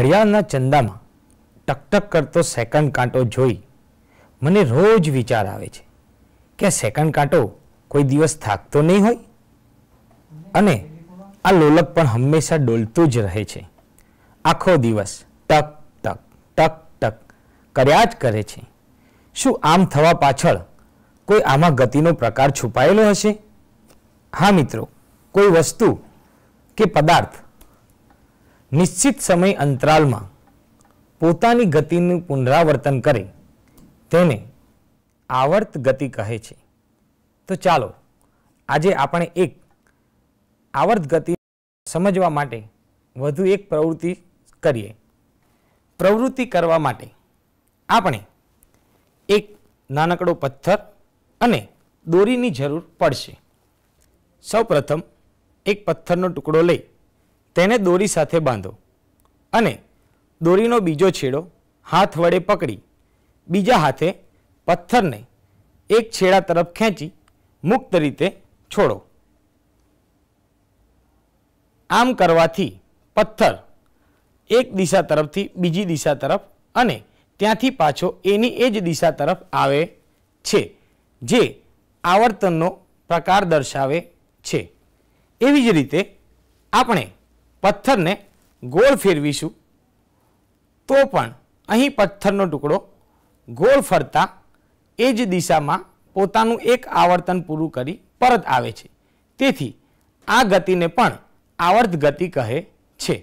ઘડિયાળના ચંદામાં ટકટક કરતો સેકન્ડ કાંટો જોઈ મને રોજ વિચાર આવે છે કે સેકન્ડ કાંટો કોઈ દિવસ થાકતો નહીં હોય અને આ લોલક પણ હંમેશા ડોલતું જ રહે છે આખો દિવસ ટક ટક ટક ટક કર્યા જ કરે છે શું આમ થવા પાછળ કોઈ આમાં ગતિનો પ્રકાર છુપાયેલો હશે હા મિત્રો કોઈ વસ્તુ કે પદાર્થ નિશ્ચિત સમય અંતરાલમાં પોતાની ગતિનું પુનરાવર્તન કરે તેને આવર્ત ગતિ કહે છે તો ચાલો આજે આપણે એક આવર્ત ગતિ સમજવા માટે વધુ એક પ્રવૃત્તિ કરીએ પ્રવૃત્તિ કરવા માટે આપણે એક નાનકડો પથ્થર અને દોરીની જરૂર પડશે સૌપ્રથમ એક પથ્થરનો ટુકડો લઈ તેને દોરી સાથે બાંધો અને દોરીનો બીજો છેડો હાથ વડે પકડી બીજા હાથે પથ્થરને એક છેડા તરફ ખેંચી મુક્ત રીતે છોડો આમ કરવાથી પથ્થર એક દિશા તરફથી બીજી દિશા તરફ અને ત્યાંથી પાછો એની એ જ દિશા તરફ આવે છે જે આવર્તનનો પ્રકાર દર્શાવે છે એવી જ રીતે આપણે પથ્થરને ગોળ ફેરવીશું તો પણ અહીં પથ્થરનો ટુકડો ગોળ ફરતા એ જ દિશામાં પોતાનું એક આવર્તન પૂરું કરી પરત આવે છે તેથી આ ગતિને પણ આવર્ત ગતિ કહે છે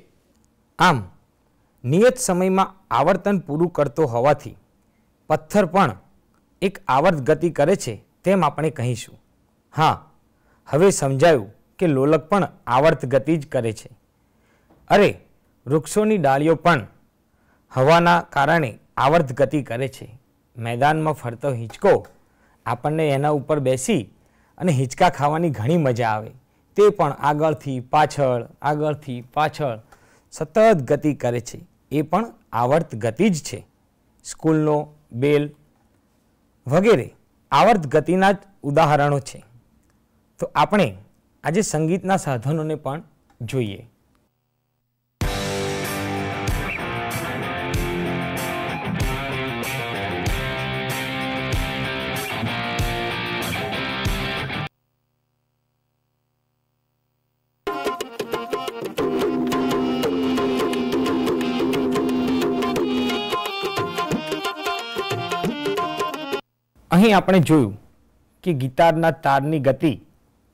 આમ નિયત સમયમાં આવર્તન પૂરું કરતો હોવાથી પથ્થર પણ એક આવર્ત ગતિ કરે છે તેમ આપણે કહીશું હા હવે સમજાયું કે લોલક પણ આવર્ત ગતિ જ કરે છે અરે વૃક્ષોની ડાળીઓ પણ હવાના કારણે આવર્ત ગતિ કરે છે મેદાનમાં ફરતો હિંચકો આપણને એના ઉપર બેસી અને હિંચકા ખાવાની ઘણી મજા આવે તે પણ આગળથી પાછળ આગળથી પાછળ સતત ગતિ કરે છે એ પણ આવર્ત ગતિ જ છે સ્કૂલનો બેલ વગેરે આવર્ત ગતિના જ ઉદાહરણો છે તો આપણે આજે સંગીતના સાધનોને પણ જોઈએ અહીં આપણે જોયું કે ગિટારના તારની ગતિ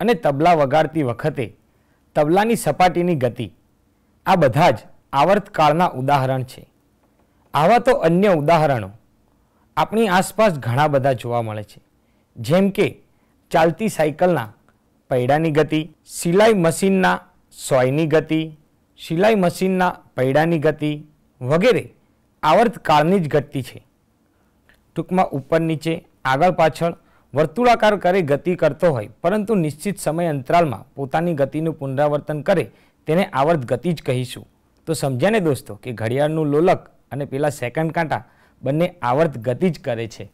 અને તબલા વગાડતી વખતે તબલાની સપાટીની ગતિ આ બધા જ આવર્તકાળના ઉદાહરણ છે આવા તો અન્ય ઉદાહરણો આપણી આસપાસ ઘણા બધા જોવા મળે છે જેમ કે ચાલતી સાયકલના પૈડાની ગતિ સિલાઈ મશીનના સોયની ગતિ સિલાઈ મશીનના પૈડાની ગતિ વગેરે આવર્તકાળની જ ગતિ છે ટૂંકમાં ઉપર નીચે આગળ પાછળ વર્તુળાકાર કરે ગતિ કરતો હોય પરંતુ નિશ્ચિત સમય અંતરાલમાં પોતાની ગતિનું પુનરાવર્તન કરે તેને આવર્ત ગતિ જ કહીશું તો સમજ્યા ને દોસ્તો કે ઘડિયાળનું લોલક અને પેલા સેકન્ડ કાંટા બંને આવર્ત ગતિ જ કરે છે